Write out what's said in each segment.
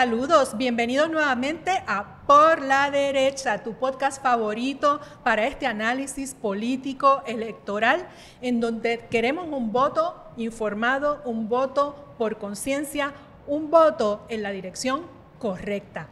Saludos, bienvenidos nuevamente a Por la Derecha, tu podcast favorito para este análisis político electoral, en donde queremos un voto informado, un voto por conciencia, un voto en la dirección correcta.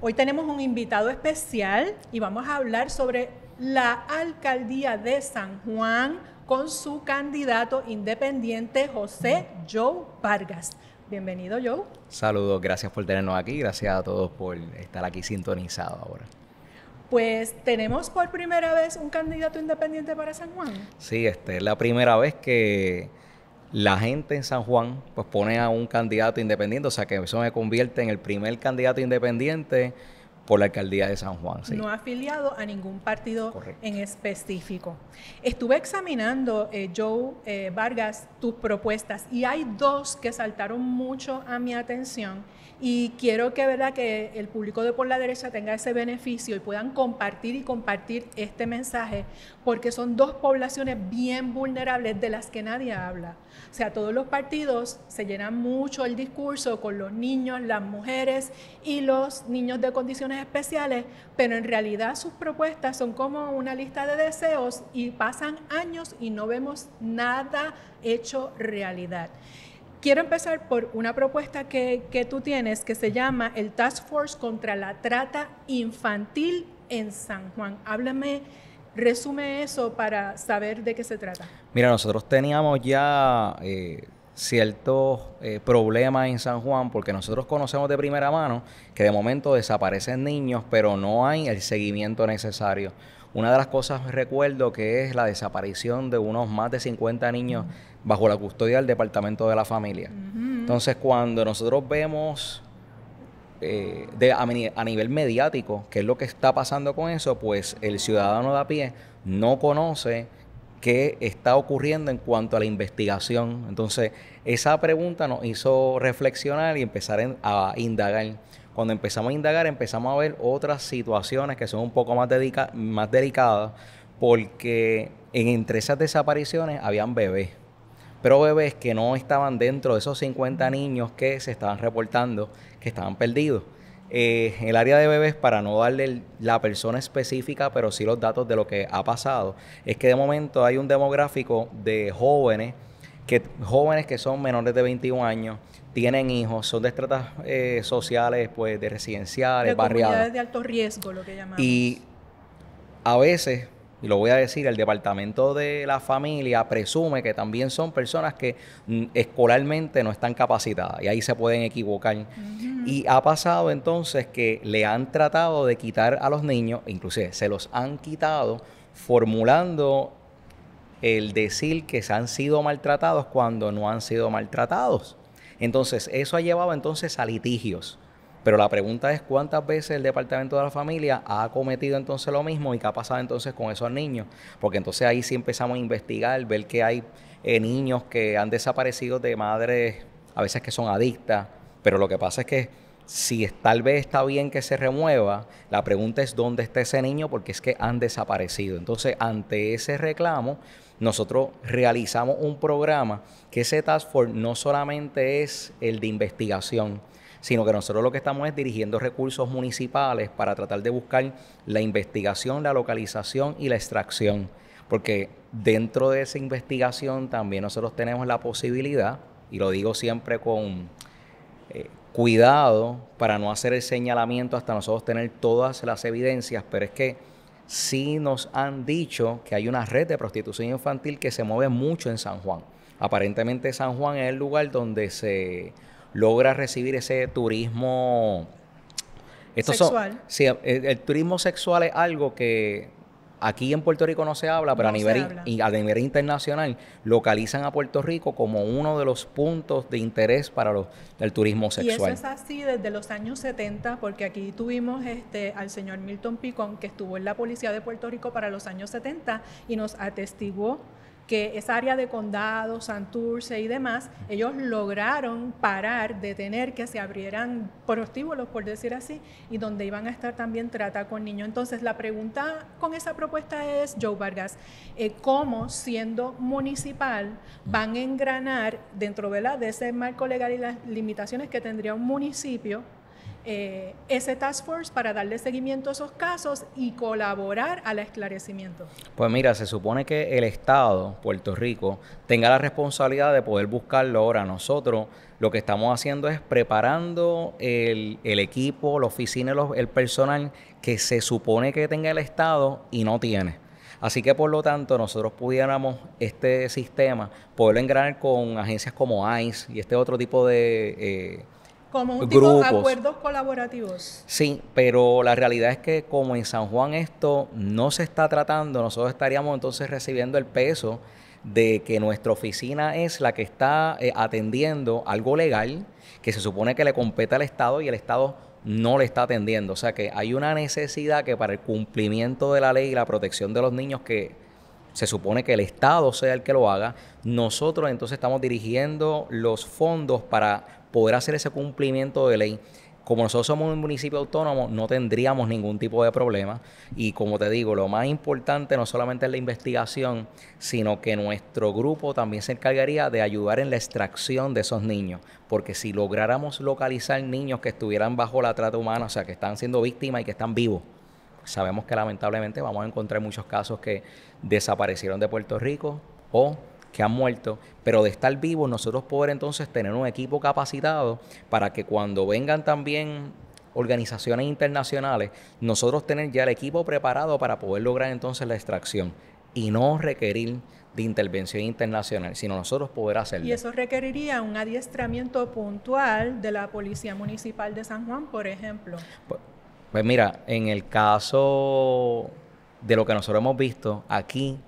Hoy tenemos un invitado especial y vamos a hablar sobre la alcaldía de San Juan con su candidato independiente José Joe Vargas. Bienvenido, Joe. Saludos, gracias por tenernos aquí, gracias a todos por estar aquí sintonizados ahora. Pues tenemos por primera vez un candidato independiente para San Juan. Sí, este es la primera vez que la gente en San Juan pues pone a un candidato independiente, o sea que eso me convierte en el primer candidato independiente por la alcaldía de San Juan. Sí. No afiliado a ningún partido en específico. Estuve examinando, eh, Joe eh, Vargas, tus propuestas y hay dos que saltaron mucho a mi atención y quiero que, ¿verdad? que el público de por la derecha tenga ese beneficio y puedan compartir y compartir este mensaje porque son dos poblaciones bien vulnerables de las que nadie habla. O sea, todos los partidos se llenan mucho el discurso con los niños, las mujeres y los niños de condiciones especiales, pero en realidad sus propuestas son como una lista de deseos y pasan años y no vemos nada hecho realidad. Quiero empezar por una propuesta que, tú tienes que se llama el Task Force contra la Trata Infantil en San Juan. Háblame resume eso para saber de qué se trata? Mira, nosotros teníamos ya eh, ciertos eh, problemas en San Juan, porque nosotros conocemos de primera mano que de momento desaparecen niños, pero no hay el seguimiento necesario. Una de las cosas recuerdo que es la desaparición de unos más de 50 niños bajo la custodia del Departamento de la Familia. Entonces, cuando nosotros vemos eh, a, nivel mediático qué es lo que está pasando con eso, pues el ciudadano de a pie no conoce ¿Qué está ocurriendo en cuanto a la investigación. Entonces, esa pregunta nos hizo reflexionar y empezar a indagar. Cuando empezamos a indagar, empezamos a ver otras situaciones que son un poco más, más delicadas, porque entre esas desapariciones habían bebés, pero bebés que no estaban dentro de esos 50 niños que se estaban reportando, que estaban perdidos. Eh, el área de bebés, para no darle la persona específica, pero sí los datos de lo que ha pasado, es que de momento hay un demográfico de jóvenes que, jóvenes que son menores de 21 años, tienen hijos, son de estratas eh, sociales, pues de residenciales, barriadas. de alto riesgo, Y a veces y lo voy a decir, el departamento de la familia presume que también son personas que mm, escolarmente no están capacitadas y ahí se pueden equivocar. Y ha pasado entonces que le han tratado de quitar a los niños, inclusive se los han quitado formulando el decir que se han sido maltratados cuando no han sido maltratados. Entonces, eso ha llevado entonces a litigios. Pero la pregunta es cuántas veces el departamento de la familia ha cometido entonces lo mismo y qué ha pasado entonces con esos niños. Porque entonces ahí sí empezamos a investigar, ver que hay eh, niños que han desaparecido de madres, a veces que son adictas, pero lo que pasa es que si tal vez está bien que se remueva, la pregunta es dónde está ese niño porque es que han desaparecido. Entonces, ante ese reclamo, nosotros realizamos un programa que ese Task Force no solamente es el de investigación, sino que nosotros lo que estamos es dirigiendo recursos municipales para tratar de buscar la investigación, la localización y la extracción, porque dentro de esa investigación también nosotros tenemos la posibilidad, y lo digo siempre con eh, cuidado para no hacer el señalamiento hasta nosotros tener todas las evidencias, pero es que sí nos han dicho que hay una red de prostitución infantil que se mueve mucho en San Juan. Aparentemente San Juan es el lugar donde se logra recibir ese turismo... sexual. sí, el, turismo sexual es algo que aquí en Puerto Rico no se habla, pero a, nivel, y a nivel internacional localizan a Puerto Rico como uno de los puntos de interés para los, el turismo sexual. eso es así desde los años 70, porque aquí tuvimos este, al señor Milton Picón, que estuvo en la Policía de Puerto Rico para los años 70 y nos atestiguó que esa área de condado, Santurce y demás, ellos lograron parar, de tener que se abrieran prostíbulos, por decir así, y donde iban a estar también trata con niños. Entonces, la pregunta con esa propuesta es, Joe Vargas, eh, ¿cómo siendo municipal van a engranar dentro de ese marco legal y las limitaciones que tendría un municipio? Eh, ese task force para darle seguimiento a esos casos y colaborar al esclarecimiento. Pues mira, se supone que el Estado, Puerto Rico, tenga la responsabilidad de poder buscarlo ahora. Nosotros lo que estamos haciendo es preparando el, equipo, la oficina, el personal que se supone que tenga el Estado y no tiene. Así que por lo tanto nosotros pudiéramos este sistema poderlo engranar con agencias como ICE y este otro tipo de... Eh, como un tipo de acuerdos colaborativos. Sí, pero la realidad es que como en San Juan esto no se está tratando, nosotros estaríamos entonces recibiendo el peso de que nuestra oficina es la que está eh, atendiendo algo legal que se supone que le compete al Estado y el Estado no le está atendiendo. O sea que hay una necesidad que para el cumplimiento de la ley y la protección de los niños que se supone que el Estado sea el que lo haga, nosotros entonces estamos dirigiendo los fondos para poder hacer ese cumplimiento de ley como nosotros somos un municipio autónomo, no tendríamos ningún tipo de problema. Y como te digo, lo más importante no solamente es la investigación, sino que nuestro grupo también se encargaría de ayudar en la extracción de esos niños. Porque si lográramos localizar niños que estuvieran bajo la trata humana, o sea, que están siendo víctimas y que están vivos, sabemos que lamentablemente vamos a encontrar muchos casos que desaparecieron de Puerto Rico o que han muerto, pero de estar vivos nosotros poder entonces tener un equipo capacitado para que cuando vengan también organizaciones internacionales, nosotros tener ya el equipo preparado para poder lograr entonces la extracción y no requerir de intervención internacional, sino nosotros poder hacerlo. Y eso requeriría un adiestramiento puntual de la Policía Municipal de San Juan, por ejemplo. Pues, pues mira, en el caso de lo que nosotros hemos visto aquí,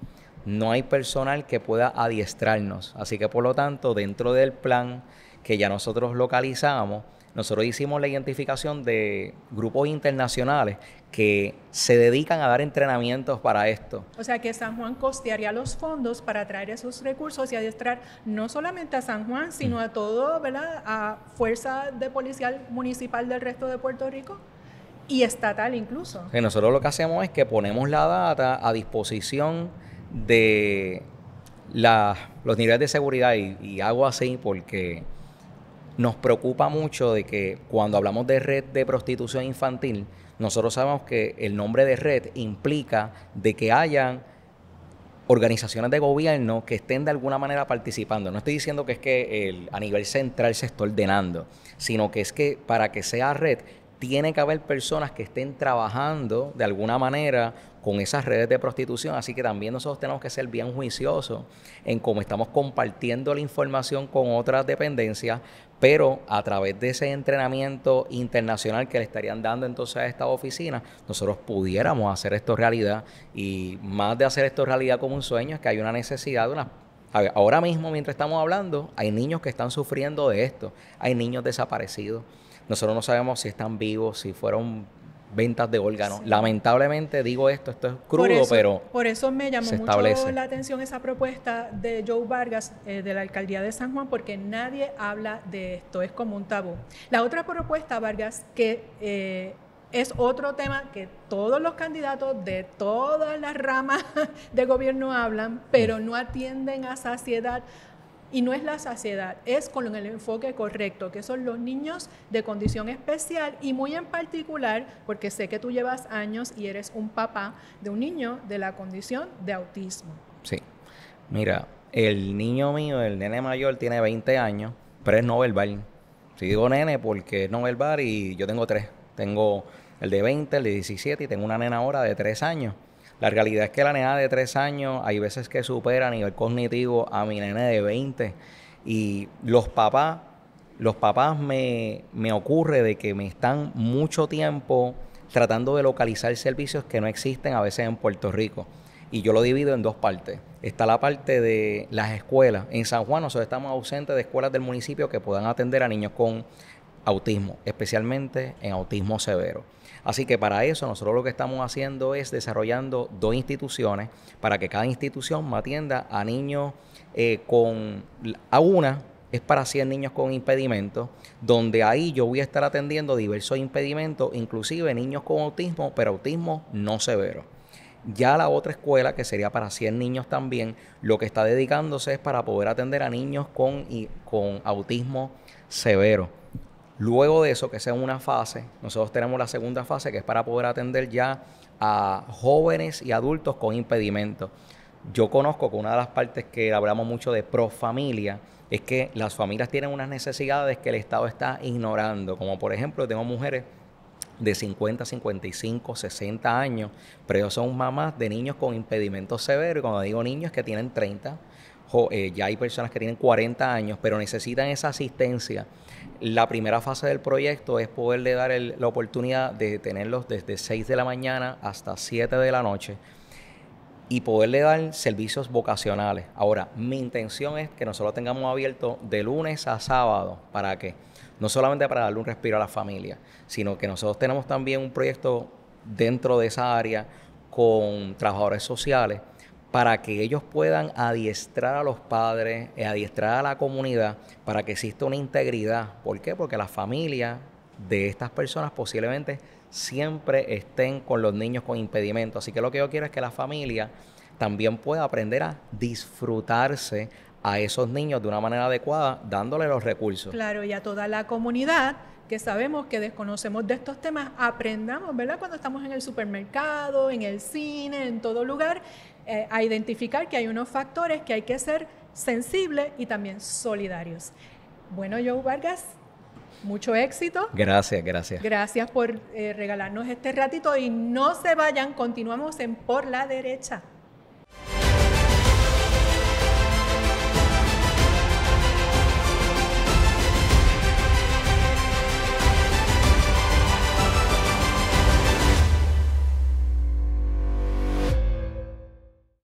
no hay personal que pueda adiestrarnos. Así que por lo tanto, dentro del plan que ya nosotros localizamos, nosotros hicimos la identificación de grupos internacionales que se dedican a dar entrenamientos para esto. O sea que San Juan costearía los fondos para traer esos recursos y adiestrar no solamente a San Juan, sino a todo, ¿verdad? A fuerza de policial municipal del resto de Puerto Rico y estatal incluso. nosotros lo que hacemos es que ponemos la data a disposición de los niveles de seguridad y, hago así porque nos preocupa mucho de que cuando hablamos de red de prostitución infantil, nosotros sabemos que el nombre de red implica de que hayan organizaciones de gobierno que estén de alguna manera participando. No estoy diciendo que es que el, a nivel central se esté ordenando, sino que es que para que sea red tiene que haber personas que estén trabajando de alguna manera con esas redes de prostitución, así que también nosotros tenemos que ser bien juiciosos en cómo estamos compartiendo la información con otras dependencias, pero a través de ese entrenamiento internacional que le estarían dando entonces a esta oficina, nosotros pudiéramos hacer esto realidad y más de hacer esto realidad como un sueño es que hay una necesidad una Ahora mismo, mientras estamos hablando, hay niños que están sufriendo de esto, hay niños desaparecidos, nosotros no sabemos si están vivos, si fueron ventas de órganos. Lamentablemente digo esto, esto es crudo, pero por eso me llamó mucho la atención esa propuesta de Joe Vargas eh, de la alcaldía de San Juan, porque nadie habla de esto, es como un tabú. La otra propuesta, Vargas, que eh, es otro tema que todos los candidatos de todas las ramas de gobierno hablan, pero mm. no atienden a saciedad y no es la saciedad, es con el enfoque correcto, que son los niños de condición especial y muy en particular, porque sé que tú llevas años y eres un papá de un niño de la condición de autismo. Sí. Mira, el niño mío, el nene mayor, tiene 20 años, pero es no verbal. Si digo nene, porque es no verbal y yo tengo tres. Tengo el de 20, el de 17 y tengo una nena ahora de 3 años. La realidad es que la nena de tres años, hay veces que supera a nivel cognitivo a mi nena de 20. Y los papás, los papás me, me ocurre de que me están mucho tiempo tratando de localizar servicios que no existen a veces en Puerto Rico. Y yo lo divido en dos partes. Está la parte de las escuelas. En San Juan nosotros estamos ausentes de escuelas del municipio que puedan atender a niños con autismo, especialmente en autismo severo. Así que para eso nosotros lo que estamos haciendo es desarrollando dos instituciones para que cada institución atienda a niños eh, con... A una es para 100 niños con impedimentos, donde ahí yo voy a estar atendiendo diversos impedimentos, inclusive niños con autismo, pero autismo no severo. Ya la otra escuela, que sería para 100 niños también, lo que está dedicándose es para poder atender a niños con, y, con autismo severo. Luego de eso, que sea una fase, nosotros tenemos la segunda fase que es para poder atender ya a jóvenes y adultos con impedimentos. Yo conozco que una de las partes que hablamos mucho de familia es que las familias tienen unas necesidades que el Estado está ignorando, como por ejemplo tengo mujeres de 50, 55, 60 años, pero ellos son mamás de niños con impedimentos severos, y cuando digo niños que tienen 30, eh, ya hay personas que tienen 40 años, pero necesitan esa asistencia. La primera fase del proyecto es poderle dar la oportunidad de tenerlos desde 6 de la mañana hasta 7 de la noche y poderle dar servicios vocacionales. Ahora, mi intención es que nosotros tengamos abierto de lunes a sábado para que no solamente para darle un respiro a la familia, sino que nosotros tenemos también un proyecto dentro de esa área con trabajadores sociales para que ellos puedan adiestrar a los padres, eh, adiestrar a la comunidad, para que exista una integridad. ¿Por qué? Porque la familia de estas personas posiblemente siempre estén con los niños con impedimento. Así que lo que yo quiero es que la familia también pueda aprender a disfrutarse a esos niños de una manera adecuada, dándole los recursos. Claro, y a toda la comunidad que sabemos que desconocemos de estos temas, aprendamos, ¿verdad? Cuando estamos en el supermercado, en el cine, en todo lugar, eh, a identificar que hay unos factores que hay que ser sensibles y también solidarios. Bueno, Joe Vargas, mucho éxito. Gracias, gracias. Gracias por eh, regalarnos este ratito y no se vayan, continuamos en Por la Derecha.